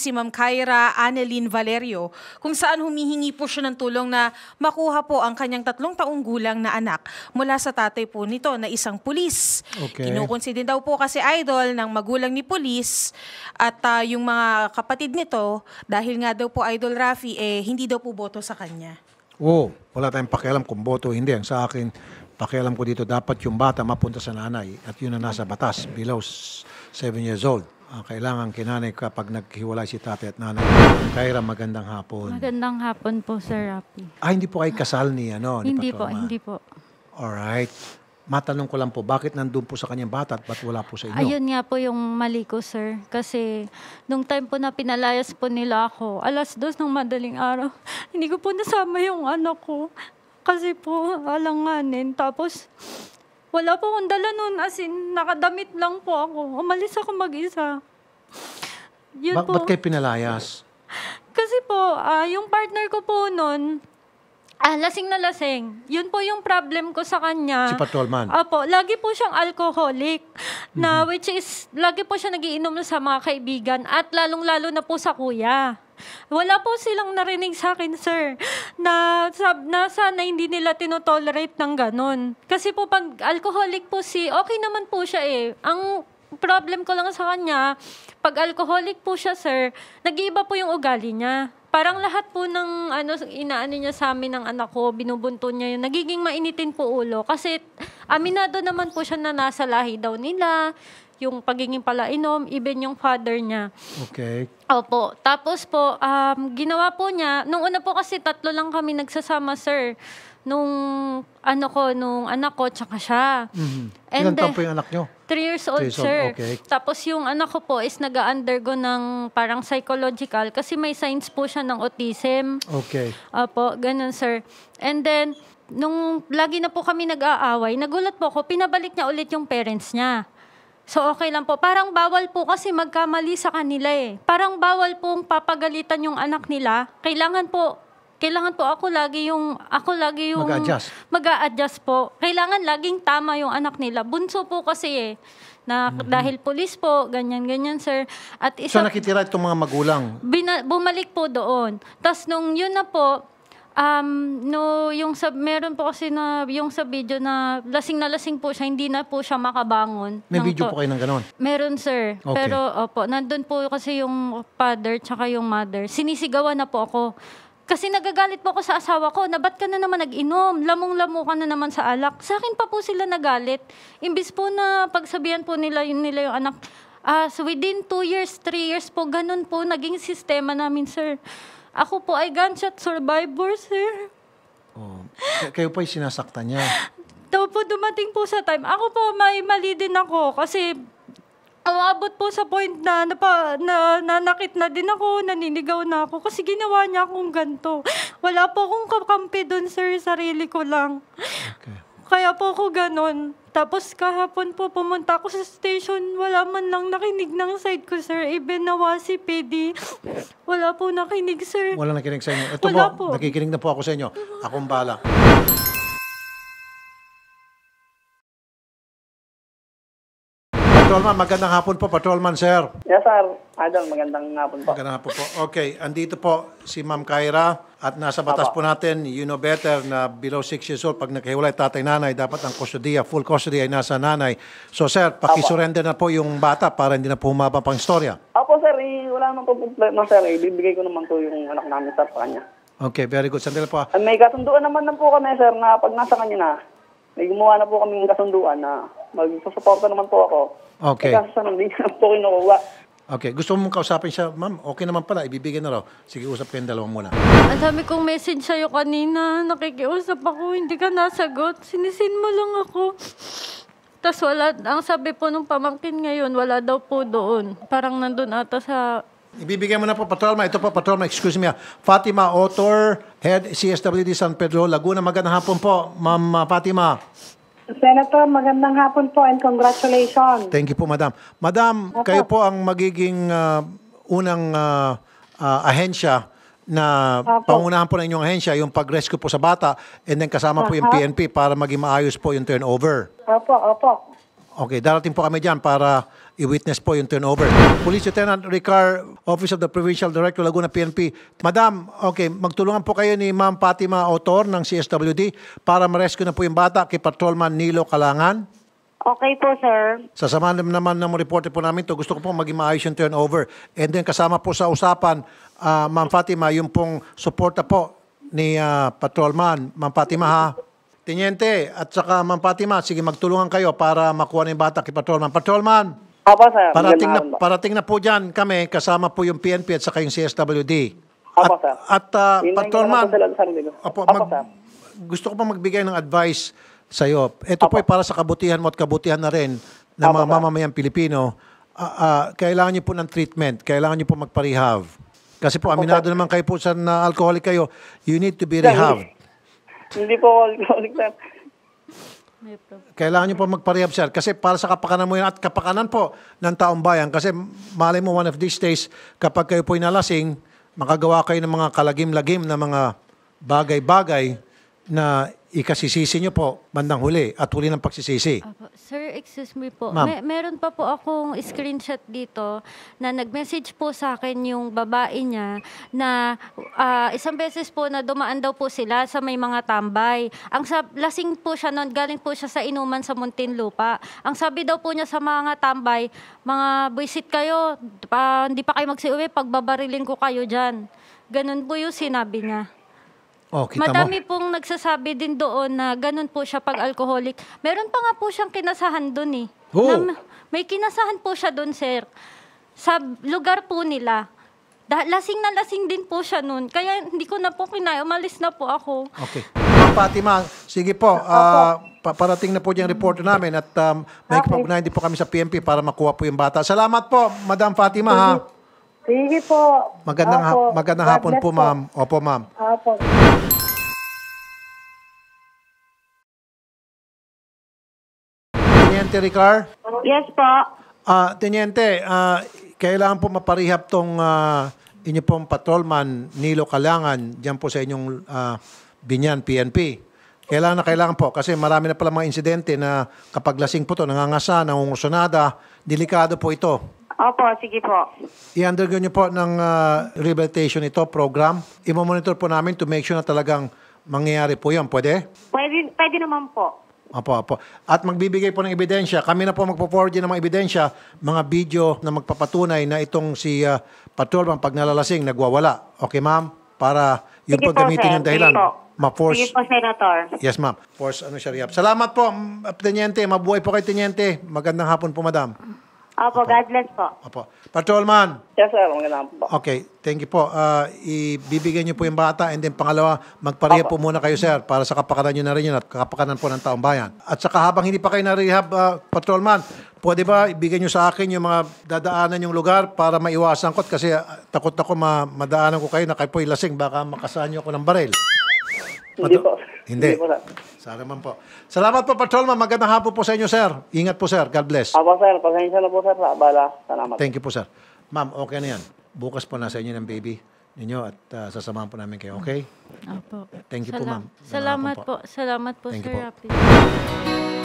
si Ma'am Kyra Annelyn Valerio kung saan humihingi po siya ng tulong na makuha po ang kanyang tatlong taong gulang na anak mula sa tatay po nito na isang pulis. Okay. Kinukonsi daw po kasi idol ng magulang ni pulis at ah, yung mga kapatid nito dahil nga daw po idol Rafi eh hindi daw po boto sa kanya. Oo, oh, wala tayong pakialam kung boto hindi. Ang sa akin, pakialam ko dito, dapat yung bata mapunta sa nanay at yun ang nasa batas, below 7 years old uh, kailangan kinanay kapag naghiwalay si tatay at nanay. Kaira, magandang hapon. Magandang hapon po, Sir Rapi. Ah, hindi po kayo kasal ni, ano, ni hindi Patroma? Hindi po, hindi po. Alright. Matanong ko lang po, bakit nandun po sa kanyang bata at ba't wala po sa inyo? Ayun nga po yung mali ko, sir. Kasi nung time po na pinalayas po nila ako, alas dos ng madaling araw, hindi ko po nasama yung anak ko. Kasi po, alanganin. Tapos, wala po akong dala nun. As in, nakadamit lang po ako. Umalis ako mag-isa. Yun ba- po. Ba't kayo pinalayas? Kasi po, uh, yung partner ko po noon, Ah, lasing na lasing. Yun po yung problem ko sa kanya. Si Patrolman? Opo. Lagi po siyang alcoholic. Na, mm-hmm. which is, lagi po siya nagiinom sa mga kaibigan at lalong-lalo na po sa kuya. Wala po silang narinig sa akin, sir, na, sab, na sana hindi nila tinotolerate ng ganon. Kasi po pag alcoholic po si, okay naman po siya eh. Ang problem ko lang sa kanya, pag alcoholic po siya, sir, nag-iiba po yung ugali niya parang lahat po ng ano inaano niya sa amin ng anak ko, binubunton niya yun. Nagiging mainitin po ulo kasi aminado naman po siya na nasa lahi daw nila yung pagiging palainom, even yung father niya. Okay. Opo. Tapos po, um, ginawa po niya, nung una po kasi tatlo lang kami nagsasama, sir. Nung ano ko, nung anak ko, tsaka siya. Mm-hmm. And Ilan taon po yung anak niyo? Three years old, Three years old, sir. okay. Tapos yung anak ko po is nag-undergo ng parang psychological kasi may signs po siya ng autism. Okay. Apo, ganun, sir. And then, nung lagi na po kami nag-aaway, nagulat po ako, pinabalik niya ulit yung parents niya. So okay lang po. Parang bawal po kasi magkamali sa kanila eh. Parang bawal pong papagalitan yung anak nila. Kailangan po kailangan po ako lagi yung ako lagi yung mag-adjust. Mag-adjust po. Kailangan laging tama yung anak nila. Bunso po kasi eh na mm-hmm. dahil pulis po, ganyan ganyan sir. At isa So nakitira itong mga magulang. Bina, bumalik po doon. Tapos nung yun na po, Um, no, yung sa, meron po kasi na, yung sa video na lasing na lasing po siya, hindi na po siya makabangon. May video po, po kayo ng ganon? Meron, sir. Okay. Pero, opo, nandun po kasi yung father tsaka yung mother. Sinisigawan na po ako. Kasi nagagalit po ako sa asawa ko na ba't ka na naman nag-inom? Lamong-lamo ka na naman sa alak. Sa akin pa po sila nagalit. Imbis po na pagsabihan po nila, yun, nila yung anak, uh, so within 2 years, 3 years po, ganun po naging sistema namin, sir. Ako po ay gunshot survivor, sir. Oh. Kayo po yung sinasaktan niya. Tapos po dumating po sa time, ako po may mali din ako kasi aabot po sa point na, napa, na nanakit na din ako, naninigaw na ako kasi ginawa niya akong ganto. Wala po akong kakampi doon, sir, sarili ko lang. Okay. Kaya po ako ganun. Tapos kahapon po pumunta ako sa station, wala man lang nakinig ng side ko, sir. Even nawa si PD, wala po nakinig, sir. Wala nakinig sa inyo. Ito wala po, po, nakikinig na po ako sa inyo. Akong bala. Patrolman, magandang hapon po, Patrolman Sir. Yes, sir. Idol, magandang hapon po. Magandang hapon po. Okay, andito po si Ma'am Kyra at nasa batas Apo. po natin, you know better na below 6 years old, pag naghiwalay tatay-nanay, dapat ang custodia, full custody ay nasa nanay. So sir, pakisurrender na po yung bata para hindi na po humaba pang istorya. Opo, sir. Eh, wala naman po problema, sir. Ibibigay eh, ko naman po yung anak namin sa kanya. Okay, very good. Sandali po. Ah. May kasunduan naman na po kami, sir, na pag nasa kanya na, may gumawa na po kami ng kasunduan na Magsusuporta naman po ako. Okay. Kasi sa hindi naman po kinukuha. Okay, gusto mong kausapin siya, ma'am, okay naman pala, ibibigay na raw. Sige, usap kayong dalawa muna. Ang dami kong message sa'yo kanina, nakikiusap ako, hindi ka nasagot. Sinisin mo lang ako. Tapos wala, ang sabi po nung pamangkin ngayon, wala daw po doon. Parang nandun ata sa... Ibibigay mo na po, Patrolma. Ito po, Patrolma, excuse me. Ah. Fatima Otor, Head CSWD San Pedro, Laguna. Magandang hapon po, Ma'am ah, Fatima. Senator, magandang hapon po and congratulations. Thank you po, Madam. Madam, Opo. kayo po ang magiging uh, unang uh, uh, ahensya na Opo. pangunahan po ng inyong ahensya, yung pag-rescue po sa bata and then kasama Aha. po yung PNP para maging maayos po yung turnover. Opo, opo. Okay, darating po kami dyan para i-witness po yung turnover. Police Lieutenant Ricar, Office of the Provincial Director Laguna PNP. Madam, okay, magtulungan po kayo ni Ma'am Fatima Autor ng CSWD para ma-rescue na po yung bata kay Patrolman Nilo Kalangan. Okay po, sir. Sasamahan naman ng reporte po namin to. Gusto ko po maging maayos yung turnover. And then kasama po sa usapan, uh, Ma'am Fatima, yung pong suporta po ni uh, Patrolman. Ma'am Fatima ha. Tiniente at saka Ma'am Fatima, sige magtulungan kayo para makuha ni bata kay Patrolman. Patrolman, Aba, sir. Parating na, Magandang parating na po dyan kami, kasama po yung PNP at saka yung CSWD. Apo, sir. At, at uh, Patron Man, Apo, gusto ko pa magbigay ng advice sa iyo. Ito po ay para sa kabutihan mo at kabutihan na rin ng Apo, mga mamamayang Pilipino. Ah, ah, kailangan niyo po ng treatment. Kailangan niyo po magpa-rehab. Kasi po, aminado naman kayo po sa na alcoholic kayo. You need to be rehabbed. Hindi po alcoholic, sir. Kailangan nyo po magparehab, sir. Kasi para sa kapakanan mo yan at kapakanan po ng taong bayan. Kasi malay mo, one of these days, kapag kayo po nalasing, makagawa kayo ng mga kalagim-lagim na mga bagay-bagay na ikasisisi nyo po bandang huli at huli ng pagsisisi. Apo. Sir, excuse me po. Ma'am. Me- meron pa po akong screenshot dito na nag-message po sa akin yung babae niya na ah, isang beses po na dumaan daw po sila sa may mga tambay. Ang sab- lasing po siya noon, galing po siya sa inuman sa Muntinlupa. Ang sabi daw po niya sa mga tambay, mga buisit kayo, ah, hindi pa kayo magsiuwi, pagbabariling ko kayo dyan. Ganun po yung sinabi niya. Oh, kita Madami mo. pong nagsasabi din doon na ganun po siya pag alcoholic. Meron pa nga po siyang kinasahan doon eh. Oh. Na, may kinasahan po siya doon, sir. Sa lugar po nila. Da, lasing na lasing din po siya noon. Kaya hindi ko na po kinaya. Umalis na po ako. Okay. Ah, Fatima, sige po. Uh, pa- parating na po yung report namin at um, may ah, okay. kapag po kami sa PMP para makuha po yung bata. Salamat po, Madam Fatima. Ha? Mhm. Sige po. Magandang, ha- magandang hapon po, ma'am. Opo, ma'am. Opo. Teniente Ricar? Yes po. Ah, Teniente, ah, kailangan po maparihap tong ah, inyo pong patrolman Nilo Kalangan diyan po sa inyong ah, binyan PNP. Kailangan na kailangan po kasi marami na pala mga insidente na kapag lasing po to, nangangasa, nangungusunada, delikado po ito. Opo, sige po. I-undergo nyo po ng ah, rehabilitation ito, program. I-monitor po namin to make sure na talagang mangyayari po yan. Pwede? Pwede, pwede naman po. Apo, apo. At magbibigay po ng ebidensya. Kami na po magpo-forward din ng mga ebidensya, mga video na magpapatunay na itong si uh, ah, Bang pag nalalasing, nagwawala. Okay, ma'am? Para yun Sige po, gamitin yung dahilan. Sige po. Sige Ma-force. po, Senator. Yes, ma'am. Force ano siya rehab. Salamat po, m- Teniente. Mabuhay po kay Teniente. Magandang hapon po, madam. Opo, God bless po. Opo. Patrolman. Yes, sir. Magandang po. Okay. Thank you po. Uh, ibibigay niyo po yung bata and then pangalawa, magpareha po muna kayo, sir, para sa kapakanan niyo na rin yun at kapakanan po ng taong bayan. At saka habang hindi pa kayo na-rehab, uh, ah, patrolman, pwede ba ibigay niyo sa akin yung mga dadaanan yung lugar para maiwasan ko? Kasi uh, takot ako ma madaanan ko kayo na kayo po ilasing. Baka makasaan niyo ako ng baril. Hindi po. Hindi. Hindi po Sana man po. Salamat po, Patrolman. Magandang hapon po sa inyo, sir. Ingat po, sir. God bless. Apo, sir. Pasensya na po, sir. Bala. Salamat. Thank you po, sir. Ma'am, okay na yan. Bukas po sa inyo ng baby ninyo at uh, sasamahan po namin kayo, okay? Opo. Thank you Salam po, ma'am. Salamat po. Salamat po, Thank sir. Thank you po. Rapid.